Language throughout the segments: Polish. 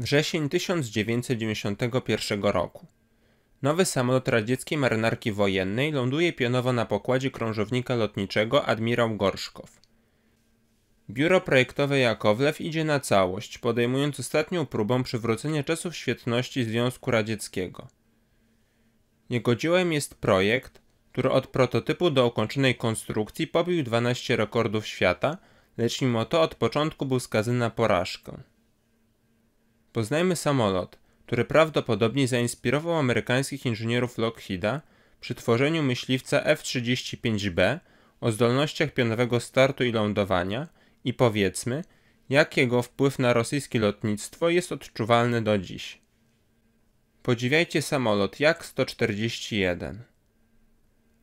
Wrzesień 1991 roku. Nowy samolot radzieckiej marynarki wojennej ląduje pionowo na pokładzie krążownika lotniczego admirał Gorszkow. Biuro projektowe Jakowlew idzie na całość, podejmując ostatnią próbę przywrócenia czasów świetności Związku Radzieckiego. Jego dziełem jest projekt, który od prototypu do ukończonej konstrukcji pobił 12 rekordów świata, lecz mimo to od początku był skazany na porażkę. Poznajmy samolot, który prawdopodobnie zainspirował amerykańskich inżynierów Lockheeda przy tworzeniu myśliwca F-35B o zdolnościach pionowego startu i lądowania i powiedzmy, jak jego wpływ na rosyjskie lotnictwo jest odczuwalny do dziś. Podziwiajcie samolot Jak-141.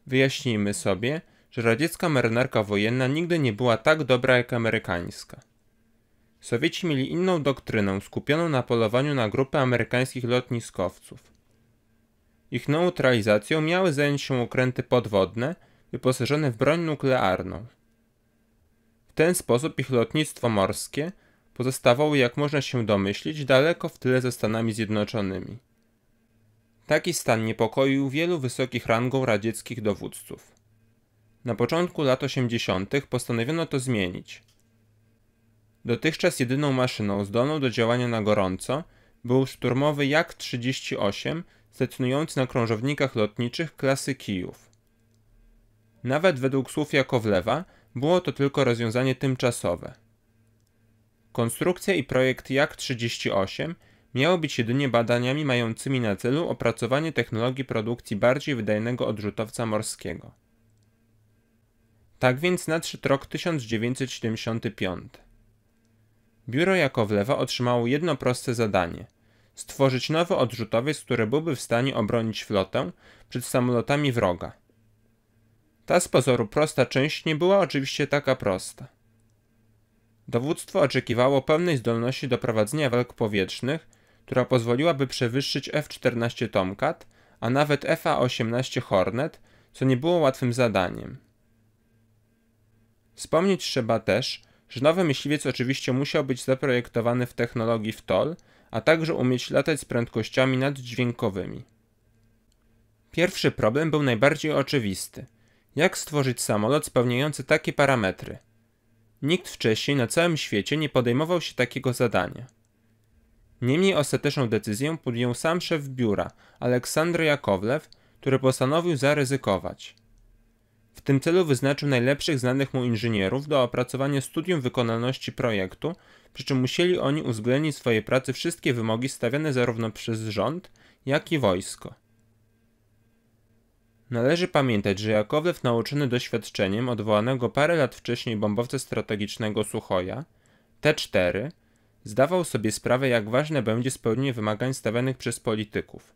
Wyjaśnijmy sobie, że radziecka marynarka wojenna nigdy nie była tak dobra jak amerykańska. Sowieci mieli inną doktrynę skupioną na polowaniu na grupy amerykańskich lotniskowców. Ich neutralizacją miały zająć się okręty podwodne wyposażone w broń nuklearną. W ten sposób ich lotnictwo morskie pozostawało, jak można się domyślić, daleko w tyle ze Stanami Zjednoczonymi. Taki stan niepokoił wielu wysokich rangą radzieckich dowódców. Na początku lat 80. postanowiono to zmienić – Dotychczas jedyną maszyną zdolną do działania na gorąco był szturmowy Jak-38 stacjonujący na krążownikach lotniczych klasy Kijów. Nawet według słów Jakowlewa było to tylko rozwiązanie tymczasowe. Konstrukcja i projekt Jak-38 miały być jedynie badaniami mającymi na celu opracowanie technologii produkcji bardziej wydajnego odrzutowca morskiego. Tak więc nadszedł rok 1975. Biuro Jakowlewa otrzymało jedno proste zadanie – stworzyć nowy odrzutowiec, który byłby w stanie obronić flotę przed samolotami wroga. Ta z pozoru prosta część nie była oczywiście taka prosta. Dowództwo oczekiwało pełnej zdolności do prowadzenia walk powietrznych, która pozwoliłaby przewyższyć F-14 Tomcat, a nawet FA-18 Hornet, co nie było łatwym zadaniem. Wspomnieć trzeba też, że nowy myśliwiec oczywiście musiał być zaprojektowany w technologii WTOL, a także umieć latać z prędkościami naddźwiękowymi. Pierwszy problem był najbardziej oczywisty. Jak stworzyć samolot spełniający takie parametry? Nikt wcześniej na całym świecie nie podejmował się takiego zadania. Niemniej ostateczną decyzję podjął sam szef biura, Aleksandr Jakowlew, który postanowił zaryzykować – w tym celu wyznaczył najlepszych znanych mu inżynierów do opracowania studium wykonalności projektu, przy czym musieli oni uwzględnić w swojej pracy wszystkie wymogi stawiane zarówno przez rząd, jak i wojsko. Należy pamiętać, że Jakowlew nauczony doświadczeniem odwołanego parę lat wcześniej bombowca strategicznego Suchoja, T4, zdawał sobie sprawę jak ważne będzie spełnienie wymagań stawianych przez polityków.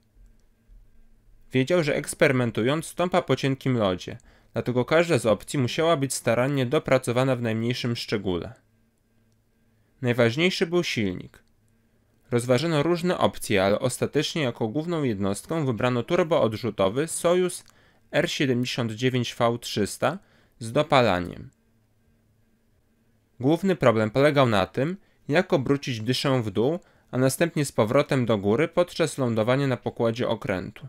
Wiedział, że eksperymentując stąpa po cienkim lodzie – dlatego każda z opcji musiała być starannie dopracowana w najmniejszym szczególe. Najważniejszy był silnik. Rozważano różne opcje, ale ostatecznie jako główną jednostką wybrano turboodrzutowy Sojus R79V300 z dopalaniem. Główny problem polegał na tym, jak obrócić dyszę w dół, a następnie z powrotem do góry podczas lądowania na pokładzie okrętu.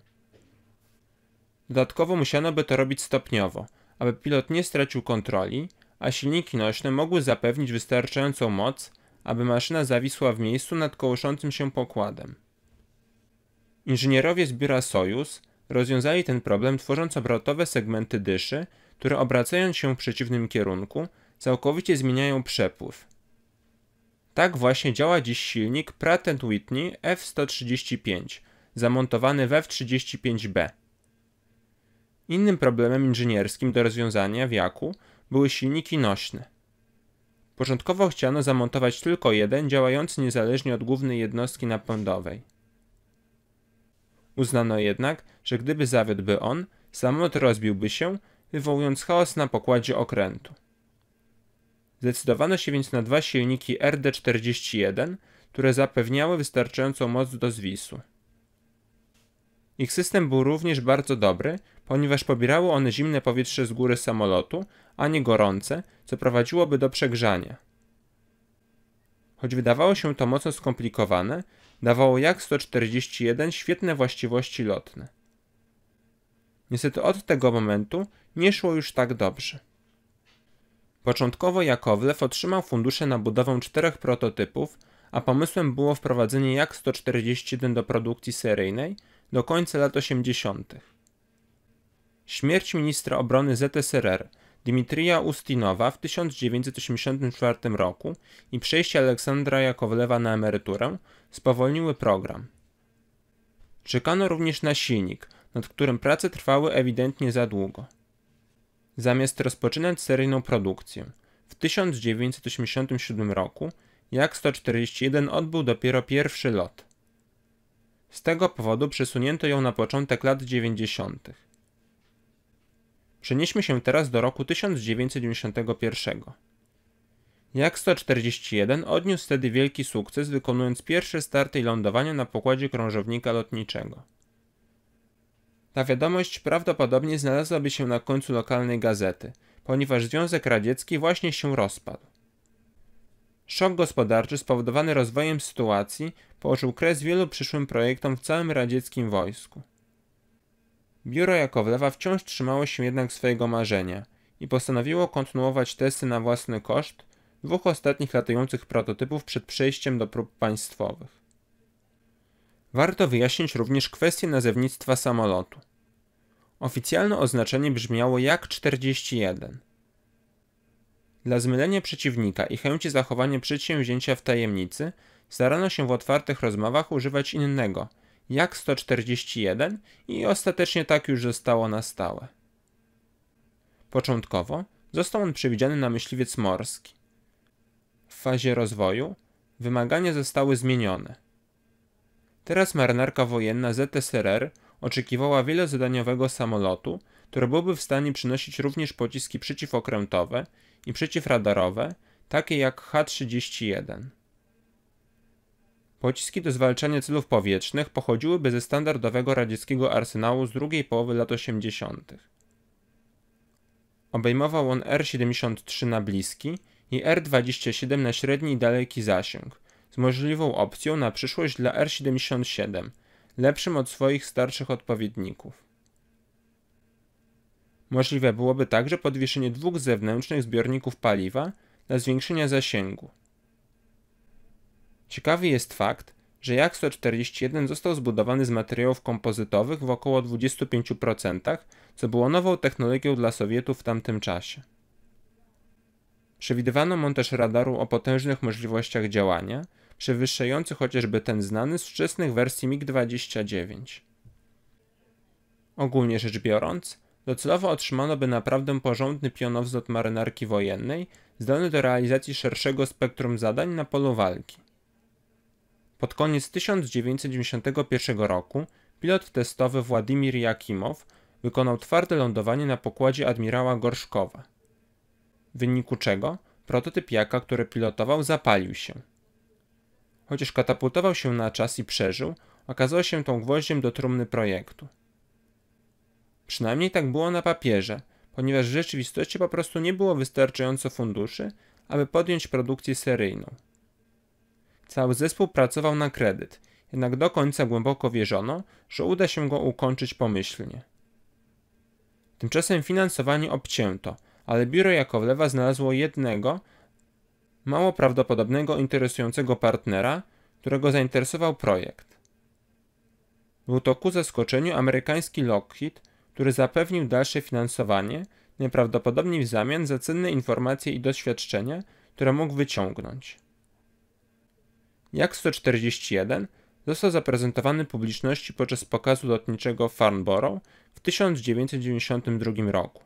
Dodatkowo musiano by to robić stopniowo, aby pilot nie stracił kontroli, a silniki nośne mogły zapewnić wystarczającą moc, aby maszyna zawisła w miejscu nad kołyszącym się pokładem. Inżynierowie z biura Sojus rozwiązali ten problem tworząc obrotowe segmenty dyszy, które obracając się w przeciwnym kierunku, całkowicie zmieniają przepływ. Tak właśnie działa dziś silnik Pratt Whitney F-135, zamontowany w F-35B. Innym problemem inżynierskim do rozwiązania w Jaku były silniki nośne. Początkowo chciano zamontować tylko jeden działający niezależnie od głównej jednostki napędowej. Uznano jednak, że gdyby zawiódłby on, samolot rozbiłby się, wywołując chaos na pokładzie okrętu. Zdecydowano się więc na dwa silniki RD-41, które zapewniały wystarczającą moc do zwisu. Ich system był również bardzo dobry, ponieważ pobierały one zimne powietrze z góry samolotu, a nie gorące, co prowadziłoby do przegrzania. Choć wydawało się to mocno skomplikowane, dawało jak 141 świetne właściwości lotne. Niestety od tego momentu nie szło już tak dobrze. Początkowo Jakowlew otrzymał fundusze na budowę czterech prototypów, a pomysłem było wprowadzenie Jak-141 do produkcji seryjnej, do końca lat 80. Śmierć ministra obrony ZSRR Dmitrija Ustinowa w 1984 roku i przejście Aleksandra Jakowlewa na emeryturę spowolniły program. Czekano również na silnik, nad którym prace trwały ewidentnie za długo. Zamiast rozpoczynać seryjną produkcję, w 1987 roku Jak-141 odbył dopiero pierwszy lot – z tego powodu przesunięto ją na początek lat 90. Przenieśmy się teraz do roku 1991. Jak 141 odniósł wtedy wielki sukces, wykonując pierwsze starty i lądowania na pokładzie krążownika lotniczego. Ta wiadomość prawdopodobnie znalazłaby się na końcu lokalnej gazety, ponieważ Związek Radziecki właśnie się rozpadł. Szok gospodarczy spowodowany rozwojem sytuacji położył kres wielu przyszłym projektom w całym radzieckim wojsku. Biuro Jakowlewa wciąż trzymało się jednak swojego marzenia i postanowiło kontynuować testy na własny koszt dwóch ostatnich latających prototypów przed przejściem do prób państwowych. Warto wyjaśnić również kwestię nazewnictwa samolotu. Oficjalne oznaczenie brzmiało Jak-41 – dla zmylenia przeciwnika i chęci zachowania przedsięwzięcia w tajemnicy starano się w otwartych rozmowach używać innego, jak 141 i ostatecznie tak już zostało na stałe. Początkowo został on przewidziany na myśliwiec morski. W fazie rozwoju wymagania zostały zmienione. Teraz marynarka wojenna ZSRR oczekiwała wielozadaniowego samolotu, który byłby w stanie przynosić również pociski przeciwokrętowe i przeciwradarowe, takie jak H-31. Pociski do zwalczania celów powietrznych pochodziłyby ze standardowego radzieckiego arsenału z drugiej połowy lat 80. Obejmował on R-73 na bliski i R-27 na średni i daleki zasięg, z możliwą opcją na przyszłość dla R-77, lepszym od swoich starszych odpowiedników. Możliwe byłoby także podwieszenie dwóch zewnętrznych zbiorników paliwa dla zwiększenia zasięgu. Ciekawy jest fakt, że Jak 141 został zbudowany z materiałów kompozytowych w około 25%, co było nową technologią dla Sowietów w tamtym czasie. Przewidywano montaż radaru o potężnych możliwościach działania, przewyższający chociażby ten znany z wczesnych wersji MiG-29. Ogólnie rzecz biorąc, Docelowo otrzymano by naprawdę porządny pionowzlot marynarki wojennej, zdolny do realizacji szerszego spektrum zadań na polu walki. Pod koniec 1991 roku pilot testowy Władimir Jakimow wykonał twarde lądowanie na pokładzie admirała Gorszkowa, w wyniku czego prototyp Jaka, który pilotował, zapalił się. Chociaż katapultował się na czas i przeżył, okazało się tą gwoździem do trumny projektu. Przynajmniej tak było na papierze, ponieważ w rzeczywistości po prostu nie było wystarczająco funduszy, aby podjąć produkcję seryjną. Cały zespół pracował na kredyt, jednak do końca głęboko wierzono, że uda się go ukończyć pomyślnie. Tymczasem finansowanie obcięto, ale biuro Jakowlewa znalazło jednego, mało prawdopodobnego interesującego partnera, którego zainteresował projekt. Był to ku zaskoczeniu amerykański Lockheed, który zapewnił dalsze finansowanie, najprawdopodobniej w zamian za cenne informacje i doświadczenia, które mógł wyciągnąć. Jak 141 został zaprezentowany publiczności podczas pokazu lotniczego Farnborough w 1992 roku.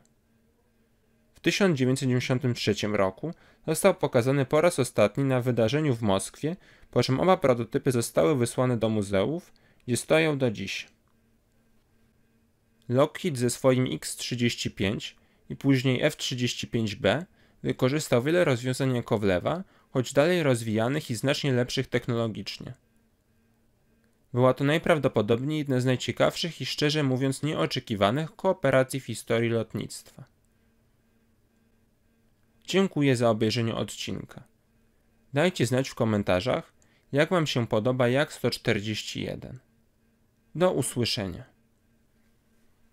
W 1993 roku został pokazany po raz ostatni na wydarzeniu w Moskwie, po czym oba prototypy zostały wysłane do muzeów, gdzie stoją do dziś. Lockheed ze swoim X-35 i później F-35B wykorzystał wiele rozwiązań Kowlewa, choć dalej rozwijanych i znacznie lepszych technologicznie. Była to najprawdopodobniej jedna z najciekawszych i szczerze mówiąc nieoczekiwanych kooperacji w historii lotnictwa. Dziękuję za obejrzenie odcinka. Dajcie znać w komentarzach, jak Wam się podoba Jak 141. Do usłyszenia.